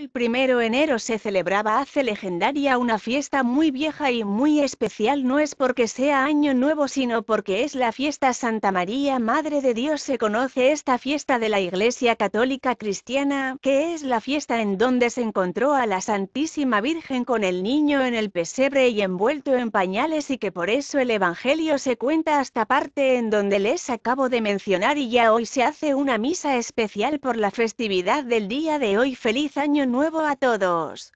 El primero de enero se celebraba hace legendaria una fiesta muy vieja y muy especial no es porque sea año nuevo sino porque es la fiesta Santa María Madre de Dios se conoce esta fiesta de la Iglesia Católica Cristiana, que es la fiesta en donde se encontró a la Santísima Virgen con el niño en el pesebre y envuelto en pañales y que por eso el Evangelio se cuenta hasta parte en donde les acabo de mencionar y ya hoy se hace una misa especial por la festividad del día de hoy feliz año nuevo a todos.